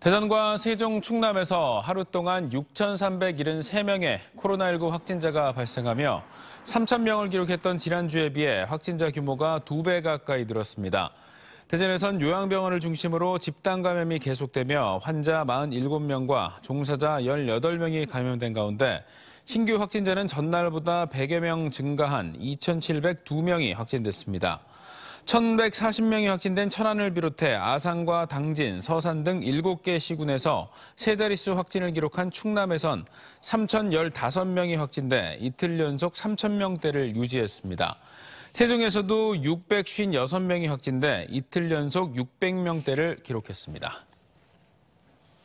대전과 세종 충남에서 하루 동안 6,373명의 코로나19 확진자가 발생하며 3,000명을 기록했던 지난주에 비해 확진자 규모가 두 배 가까이 늘었습니다. 대전에선 요양병원을 중심으로 집단 감염이 계속되며 환자 47명과 종사자 18명이 감염된 가운데 신규 확진자는 전날보다 100여 명 증가한 2,702명이 확진됐습니다. 1,140명이 확진된 천안을 비롯해 아산과 당진, 서산 등 7개 시군에서 세 자릿수 확진을 기록한 충남에선 3,015명이 확진돼 이틀 연속 3,000명대를 유지했습니다. 세종에서도 656명이 확진돼 이틀 연속 600명대를 기록했습니다.